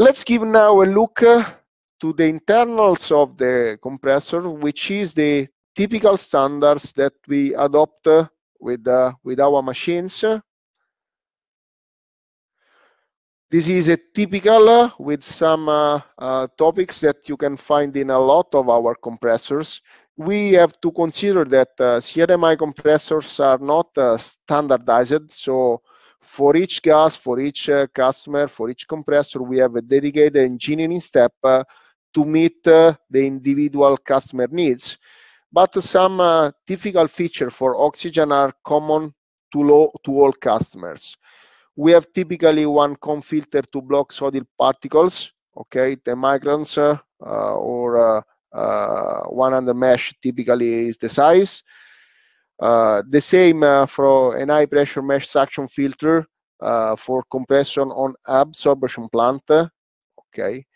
Let's give now a look uh, to the internals of the compressor, which is the typical standards that we adopt uh, with, uh, with our machines. This is a typical uh, with some uh, uh, topics that you can find in a lot of our compressors. We have to consider that CDMI compressors are not standardized, so for each gas, for each eh, customer, for each compressor, we have a dedicated engineering step eh, to meet eh, the individual customer needs. But some typical features for oxygen are common to, low, to all customers. We have typically one com filter to block solid particles, okay, the migrants uh, or uh, uh, the mesh typically is the size. Uh, the same uh, for an high pressure mesh suction filter uh, for compression on absorption plant. Okay.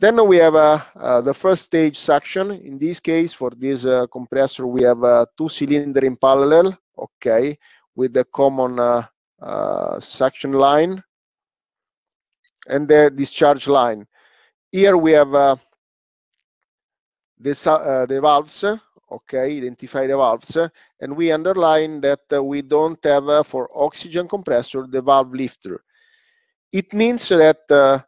Then we have uh, uh, the first stage suction. In this case, for this uh, compressor, we have two cylinder in parallel, okay, with the common suction line and the discharge line. Here we have the, the valves, okay, identify the valves, and we underline that uh, we don't have for oxygen compressor the valve lifter. It means that uh,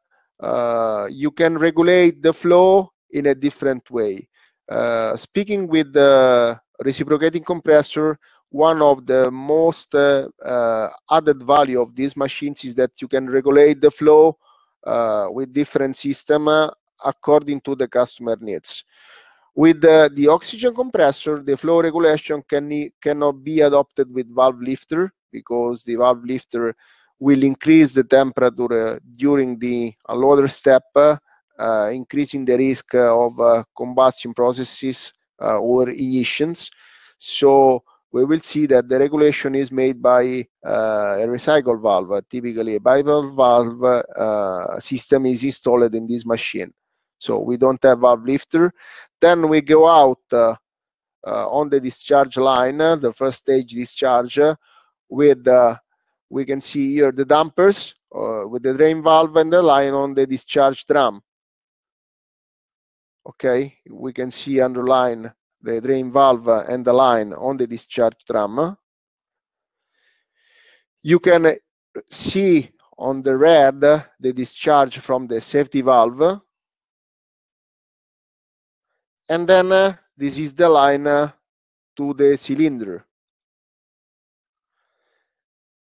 uh, you can regulate the flow in a different way. speaking with the reciprocating compressor, one of the most uh, uh, added value of these machines is that you can regulate the flow uh, with different system according to the customer needs. With the, the oxygen compressor, the flow regulation can, cannot be adopted with valve lifter because the valve lifter will increase the temperature uh, during the loader step, uh, uh, increasing the risk uh, of uh, combustion processes uh, or ignitions. So we will see that the regulation is made by a recycle valve. Typically, a bivalve valve system is installed in this machine. So we don't have valve lifter. Then we go out uh, uh on the discharge line, uh, the first stage discharge, uh, with we can see here the dampers with the drain valve and the line on the discharge drum. Okay, we can see underline the drain valve and the line on the discharge drum. You can see on the red the discharge from the safety valve and then uh, this is the line uh, to the cylinder.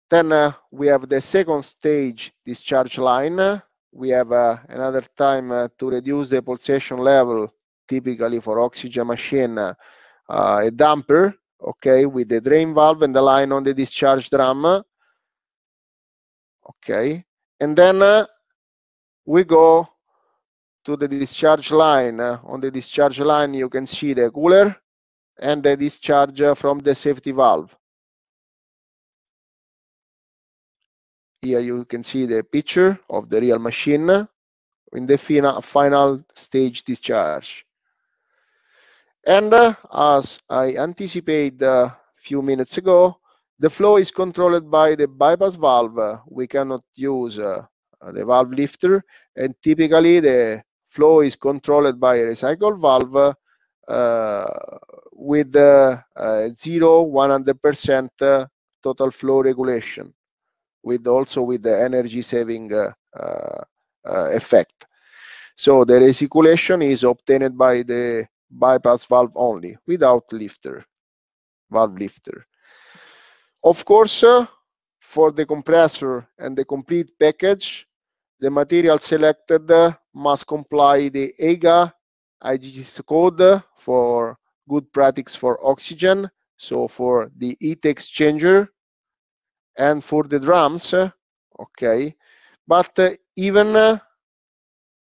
Then uh, we have the second stage discharge line. We have uh, another time uh, to reduce the pulsation level, typically for oxygen machine, uh, a damper, okay, with the drain valve and the line on the discharge drum. Okay, and then we go to the discharge line. Uh, on the discharge line, you can see the cooler and the discharge from the safety valve. Here you can see the picture of the real machine in the final, final stage discharge. And uh, as I anticipated a uh, few minutes ago, the flow is controlled by the bypass valve. We cannot use uh, the valve lifter, and typically the flow is controlled by a recycle valve uh, with uh, 0 100% uh, total flow regulation with also with the energy saving effect so the recirculation is obtained by the bypass valve only without lifter, valve lifter. Of course, uh, for the compressor and the complete package, the material selected uh, must comply the EGA IGGS code for good practice for oxygen, so for the heat exchanger and for the drums, okay, but uh, even, uh,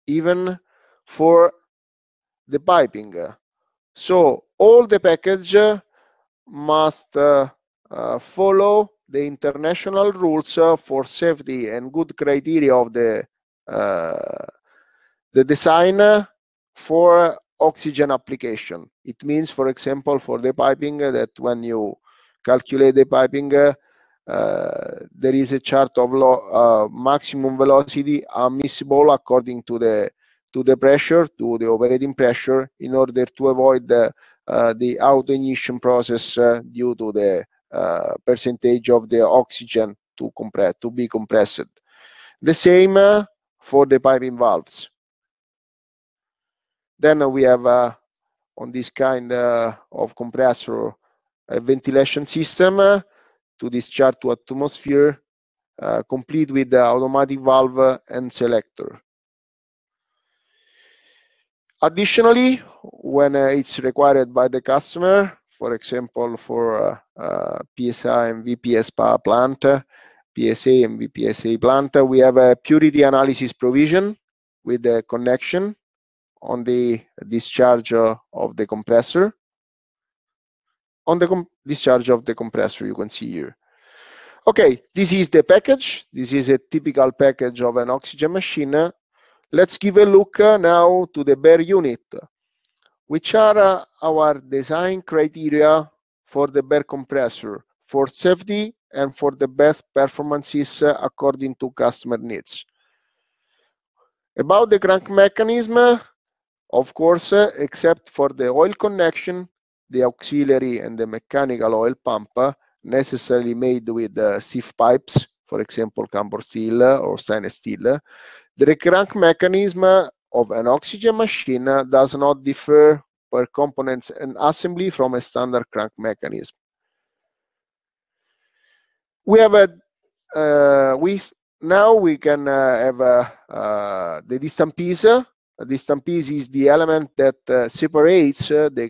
even for the piping. So all the package must uh, follow the international rules for safety and good criteria of the uh, the design for oxygen application. It means, for example, for the piping that when you calculate the piping, uh, there is a chart of uh, maximum velocity admissible according to the to the pressure, to the operating pressure, in order to avoid the uh, the auto ignition process uh, due to the uh, percentage of the oxygen to compress to be compressed. The same uh, for the piping valves. Then we have uh, on this kind uh, of compressor a ventilation system uh, to discharge to atmosphere, complete with the automatic valve and selector. Additionally, when it's required by the customer, for example, for PSA and VPS power plant, PSA and VPSA plant, we have a purity analysis provision with the connection on the discharge of the compressor. On the discharge of the compressor, you can see here. Okay, this is the package. This is a typical package of an oxygen machine. Let's give a look uh, now to the bare unit. Which are uh, our design criteria for the bare compressor for safety and for the best performances uh, according to customer needs. About the crank mechanism, of course, uh, except for the oil connection, the auxiliary and the mechanical oil pump uh, necessarily made with uh, sieve pipes, for example, camber steel uh, or stainless steel, uh, the crank mechanism uh, of an oxygen machine does not differ per components and assembly from a standard crank mechanism. We have a uh, we now we can uh, have uh, the distant piece the stampede is the element that uh, separates uh, the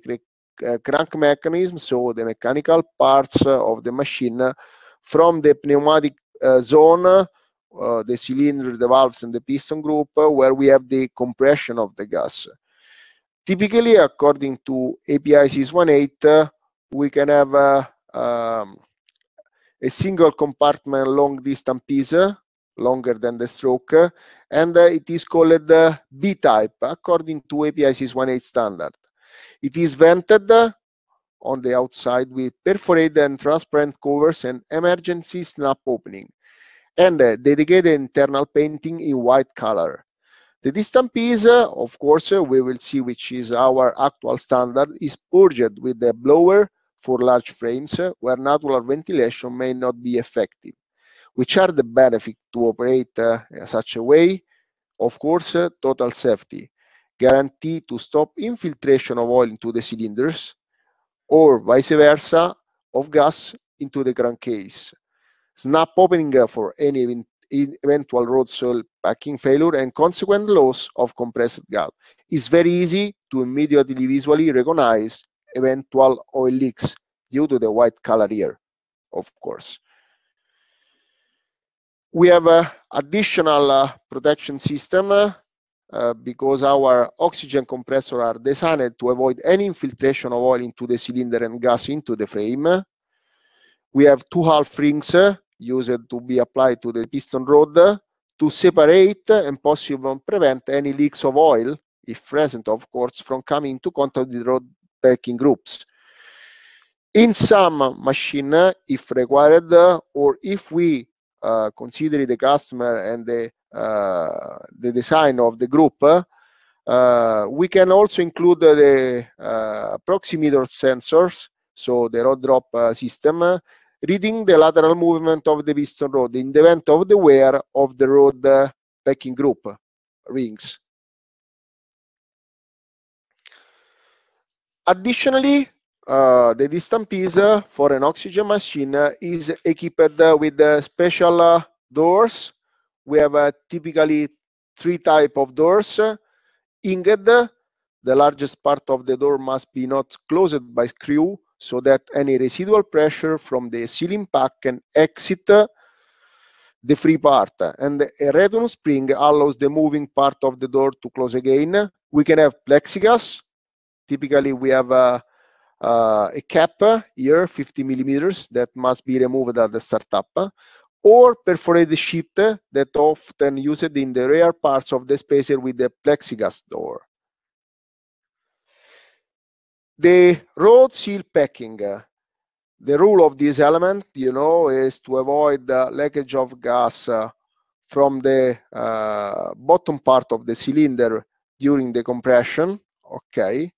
uh, crank mechanism, so the mechanical parts of the machine, from the pneumatic zone uh, the cylinder, the valves, and the piston group, uh, where we have the compression of the gas. Typically, according to API 618, uh, we can have um, a single compartment long distance piece longer than the stroke, and uh, it is called uh, B-type according to API 18 standard. It is vented uh, on the outside with perforated and transparent covers and emergency snap opening, and dedicated internal painting in white color. The distant piece, of course, we will see which is our actual standard, is purged with the blower for large frames where natural ventilation may not be effective. Which are the benefits to operate uh, such a way? Of course, uh, total safety, guarantee to stop infiltration of oil into the cylinders, or vice versa, of gas into the crankcase, snap opening for any eventual road soil packing failure and consequent loss of compressed gas. It's very easy to immediately visually recognize eventual oil leaks due to the white color here, of course. We have an additional uh, protection system uh, because our oxygen compressor are designed to avoid any infiltration of oil into the cylinder and gas into the frame. We have two half rings uh, used to be applied to the piston rod to separate and possibly prevent any leaks of oil, if present, of course, from coming into contact with rod backing groups. In some machine, if required, or if we uh, considering the customer and the uh, the design of the group, uh, we can also include the uh, proximeter sensors, so the road drop uh, system, reading the lateral movement of the piston rod in the event of the wear of the road packing group rings. Additionally, uh, the distant piece for an oxygen machine is equipped with special uh, doors. We have uh, typically three type of doors. Inged, the largest part of the door must be not closed by screw so that any residual pressure from the sealing pack can exit uh, the free part and a return spring allows the moving part of the door to close again. We can have plexiglas. Typically we have a uh, a cap here, 50 millimeters, that must be removed at the startup, or perforated sheet that often used in the rear parts of the spacer with the plexiglass door. The road seal packing. The rule of this element, you know, is to avoid the leakage of gas uh, from the uh, bottom part of the cylinder during the compression. Okay.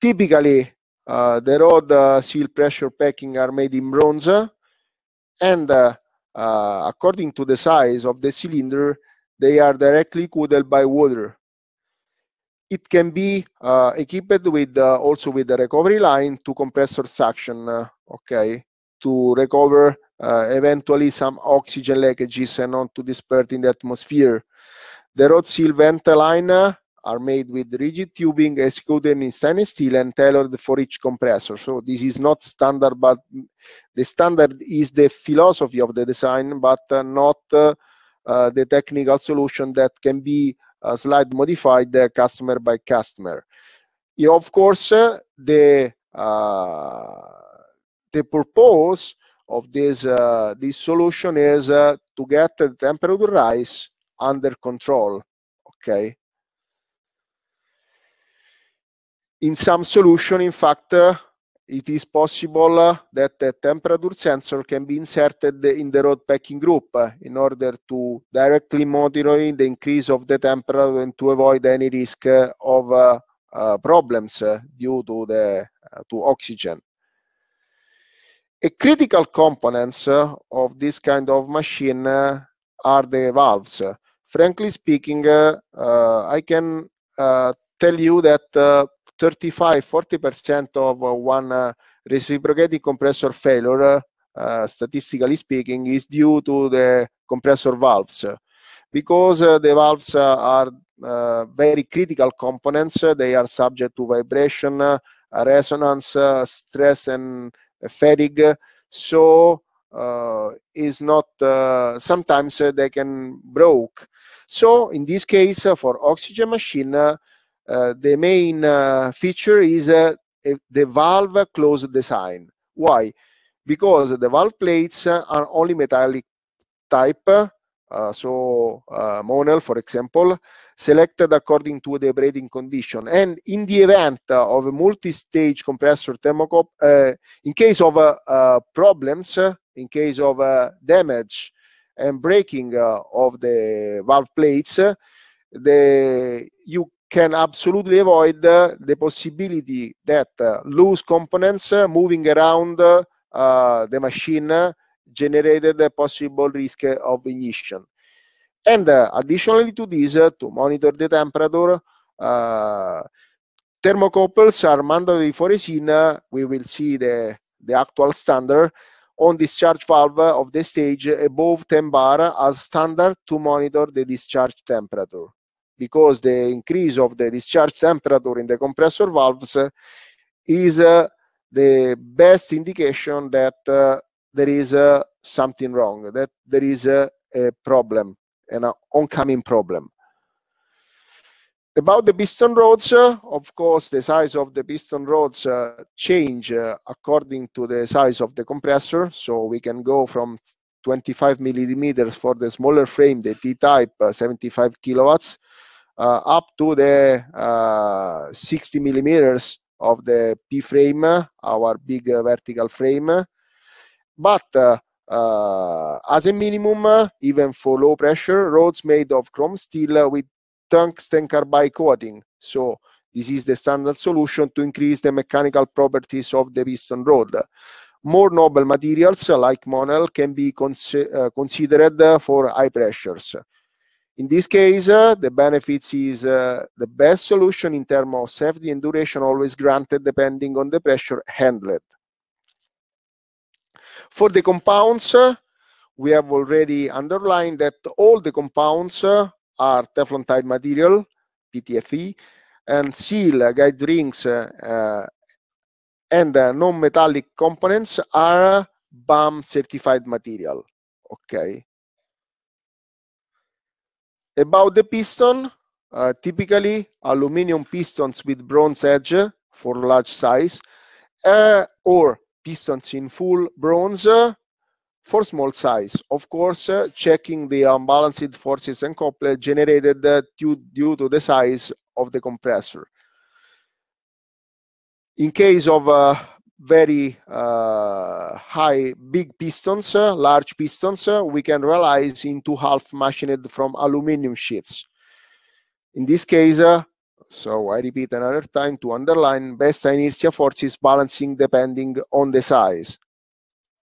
Typically, uh, the rod uh, seal pressure packing are made in bronze and uh, uh, according to the size of the cylinder, they are directly cooled by water. It can be equipped with also with the recovery line to compressor suction, okay, to recover uh, eventually some oxygen leakages and not to disperse in the atmosphere. The rod seal vent line are made with rigid tubing as in stainless steel and tailored for each compressor. So this is not standard, but the standard is the philosophy of the design, but uh, not uh, uh, the technical solution that can be uh, slightly modified uh, customer by customer. You know, of course, uh, the uh, the purpose of this this solution is to get the temperature rise under control. Okay In some solution, in fact, uh, it is possible that a temperature sensor can be inserted in the road packing group uh, in order to directly monitor the increase of the temperature and to avoid any risk uh, of uh, problems uh, due to the uh, to oxygen. A critical components of this kind of machine are the valves. Frankly speaking, I can tell you that 35, 40% of uh, one uh, reciprocating compressor failure, uh, statistically speaking, is due to the compressor valves. Because the valves are very critical components, they are subject to vibration, resonance, stress, and fatigue. So uh, is not uh, sometimes uh, they can broke so in this case for oxygen machine uh, the main uh, feature is uh, the valve closed design. Why? Because the valve plates are only metallic type, uh, so uh, Monel, for example, selected according to the braiding condition. And in the event of a multi-stage compressor thermocop, uh, in case of problems, in case of damage and breaking of the valve plates, the, you can absolutely avoid uh, the possibility that uh, loose components uh, moving around uh, the machine uh, generated a possible risk of ignition. And uh, additionally to this, to monitor the temperature, thermocouples are mandatory for resin. We will see the, the actual standard on discharge valve of the stage above 10 bar as standard to monitor the discharge temperature because the increase of the discharge temperature in the compressor valves is uh, the best indication that uh, there is uh, something wrong, that there is a, uh, a problem, an uh, oncoming problem. About the piston rods, uh, of course, the size of the piston rods change according to the size of the compressor. So we can go from 25 millimeters for the smaller frame, the T-type, 75 kilowatts, uh, up to the uh, 60 millimeters of the P frame, our big uh, vertical frame. But as a minimum, even for low pressure, rods made of chrome steel with tungsten carbide coating. So this is the standard solution to increase the mechanical properties of the piston rod. More noble materials like monel can be cons uh, considered for high pressures. In this case, uh, the benefits is uh, the best solution in terms of safety and duration always granted depending on the pressure handled. For the compounds, uh, we have already underlined that all the compounds uh, are Teflon type material, PTFE, and seal uh, guide rings uh, and non-metallic components are BAM certified material. Okay about the piston, uh, typically aluminum pistons with bronze edge for large size, uh, or pistons in full bronze uh, for small size. Of course, uh, checking the unbalanced forces and couple generated uh, due, due, to the size of the compressor. In case of uh, very uh, high, big pistons, uh, large pistons, uh, we can realize into half machined from aluminum sheets. In this case, uh, so I repeat another time to underline, best inertia force is balancing depending on the size.